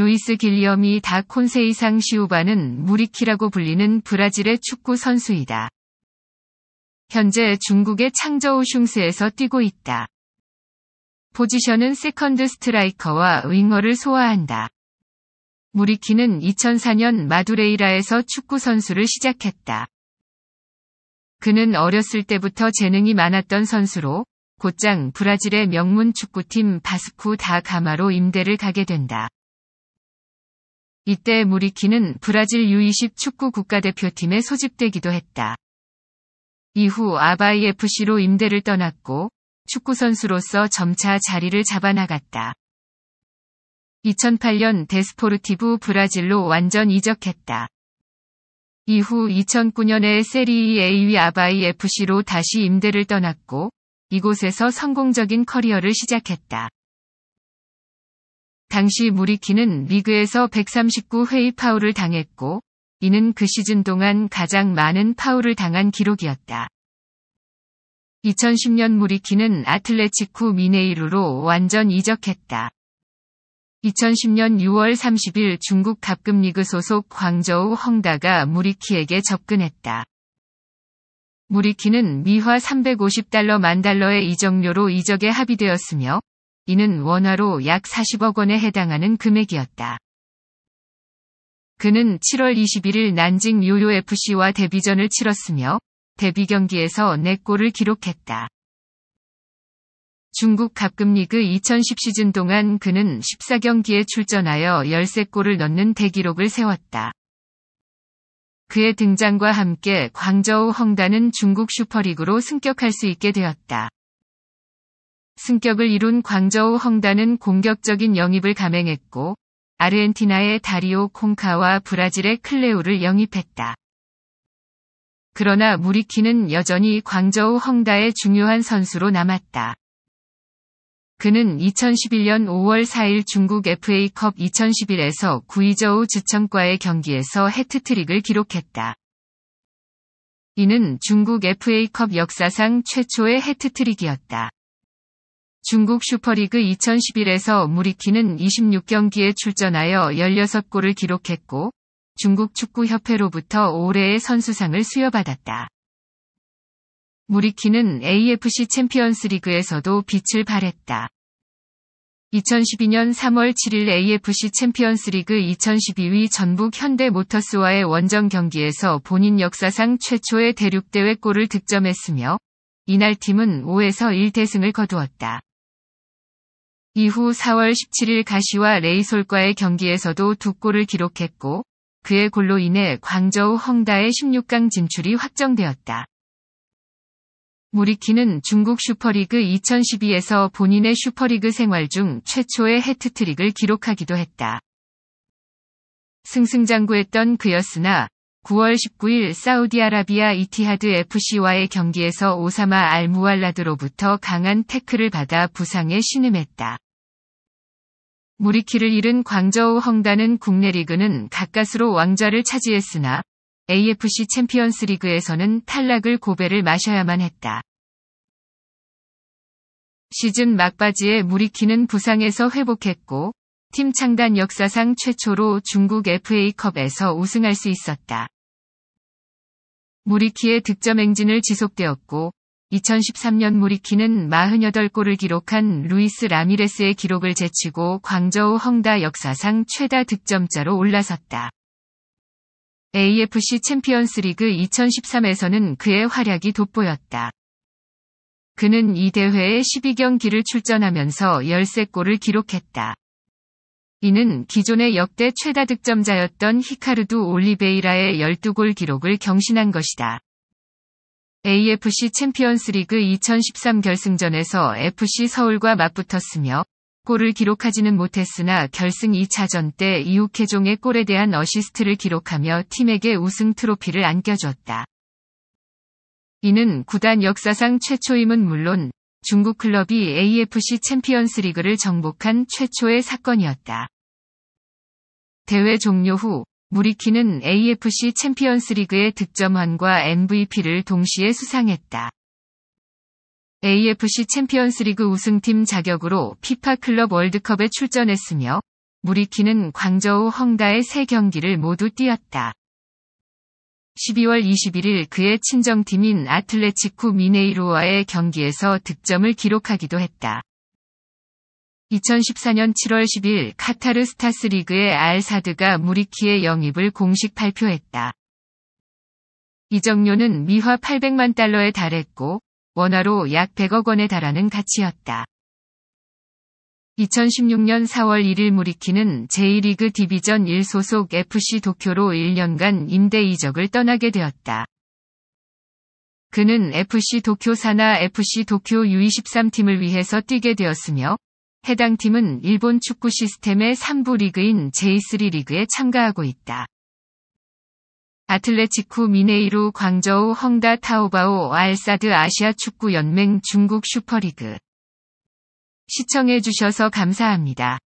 루이스 길리엄이 다 콘세이상 시우바는 무리키라고 불리는 브라질의 축구 선수이다. 현재 중국의 창저우 슝스에서 뛰고 있다. 포지션은 세컨드 스트라이커와 윙어를 소화한다. 무리키는 2004년 마두레이라에서 축구 선수를 시작했다. 그는 어렸을 때부터 재능이 많았던 선수로 곧장 브라질의 명문 축구팀 바스쿠 다 가마로 임대를 가게 된다. 이때 무리키는 브라질 U20 축구 국가대표팀에 소집되기도 했다. 이후 아바이 FC로 임대를 떠났고 축구선수로서 점차 자리를 잡아나갔다. 2008년 데스포르티브 브라질로 완전 이적했다. 이후 2009년에 세리이 A위 아바이 FC로 다시 임대를 떠났고 이곳에서 성공적인 커리어를 시작했다. 당시 무리키는 리그에서 139회의 파울을 당했고 이는 그 시즌 동안 가장 많은 파울을 당한 기록이었다. 2010년 무리키는 아틀레치쿠 미네이루로 완전 이적했다. 2010년 6월 30일 중국 갑금리그 소속 광저우 헝다가 무리키에게 접근했다. 무리키는 미화 350달러 만 달러의 이적료로 이적에 합의되었으며 이는 원화로 약 40억 원에 해당하는 금액이었다. 그는 7월 21일 난징 요요FC와 데뷔전을 치렀으며 데뷔 경기에서 4골을 기록했다. 중국 갑금리그 2010 시즌 동안 그는 14경기에 출전하여 13골을 넣는 대기록을 세웠다. 그의 등장과 함께 광저우 헝다는 중국 슈퍼리그로 승격할 수 있게 되었다. 승격을 이룬 광저우 헝다는 공격적인 영입을 감행했고 아르헨티나의 다리오 콩카와 브라질의 클레우를 영입했다. 그러나 무리키는 여전히 광저우 헝다의 중요한 선수로 남았다. 그는 2011년 5월 4일 중국 FA컵 2011에서 구이저우 주청과의 경기에서 해트트릭을 기록했다. 이는 중국 FA컵 역사상 최초의 해트트릭이었다. 중국 슈퍼리그 2011에서 무리키는 26경기에 출전하여 16골을 기록했고 중국 축구협회로부터 올해의 선수상을 수여받았다. 무리키는 AFC 챔피언스리그에서도 빛을 발했다. 2012년 3월 7일 AFC 챔피언스리그 2012위 전북 현대 모터스와의 원정 경기에서 본인 역사상 최초의 대륙대회 골을 득점했으며 이날 팀은 5에서 1대승을 거두었다. 이후 4월 17일 가시와 레이솔과의 경기에서도 두 골을 기록했고 그의 골로 인해 광저우 헝다의 16강 진출이 확정되었다. 무리키는 중국 슈퍼리그 2012에서 본인의 슈퍼리그 생활 중 최초의 해트트릭을 기록하기도 했다. 승승장구했던 그였으나 9월 19일 사우디아라비아 이티하드 FC와의 경기에서 오사마 알무알라드로부터 강한 태클을 받아 부상에 신음했다. 무리키를 잃은 광저우 헝다는 국내 리그는 가까스로 왕좌를 차지했으나 AFC 챔피언스 리그에서는 탈락을 고배를 마셔야만 했다. 시즌 막바지에 무리키는 부상에서 회복했고 팀 창단 역사상 최초로 중국 FA컵에서 우승할 수 있었다. 무리키의 득점 행진을 지속되었고 2013년 무리키는 48골을 기록한 루이스 라미레스의 기록을 제치고 광저우 헝다 역사상 최다 득점자로 올라섰다. AFC 챔피언스리그 2013에서는 그의 활약이 돋보였다. 그는 이 대회에 12경기를 출전하면서 13골을 기록했다. 이는 기존의 역대 최다 득점자였던 히카르두 올리베이라의 12골 기록을 경신한 것이다. AFC 챔피언스리그 2013 결승전에서 FC 서울과 맞붙었으며 골을 기록하지는 못했으나 결승 2차전 때 이우케종의 골에 대한 어시스트를 기록하며 팀에게 우승 트로피를 안겨줬다. 이는 구단 역사상 최초임은 물론 중국 클럽이 AFC 챔피언스 리그를 정복한 최초의 사건이었다. 대회 종료 후 무리키는 AFC 챔피언스 리그의 득점왕과 MVP를 동시에 수상했다. AFC 챔피언스 리그 우승팀 자격으로 피파 클럽 월드컵에 출전했으며 무리키는 광저우 헝가의세 경기를 모두 뛰었다. 12월 21일 그의 친정팀인 아틀레치코 미네이로와의 경기에서 득점을 기록하기도 했다. 2014년 7월 10일 카타르 스타스 리그의 알사드가 무리키의 영입을 공식 발표했다. 이정료는 미화 800만 달러에 달했고 원화로 약 100억 원에 달하는 가치였다. 2016년 4월 1일 무리키는 j 리그 디비전 1 소속 FC 도쿄로 1년간 임대 이적을 떠나게 되었다. 그는 FC 도쿄 산하 FC 도쿄 U23팀을 위해서 뛰게 되었으며 해당 팀은 일본 축구 시스템의 3부 리그인 j 3 리그에 참가하고 있다. 아틀레티쿠 미네이루 광저우 헝다 타오바오 알사드 아시아 축구 연맹 중국 슈퍼리그 시청해주셔서 감사합니다.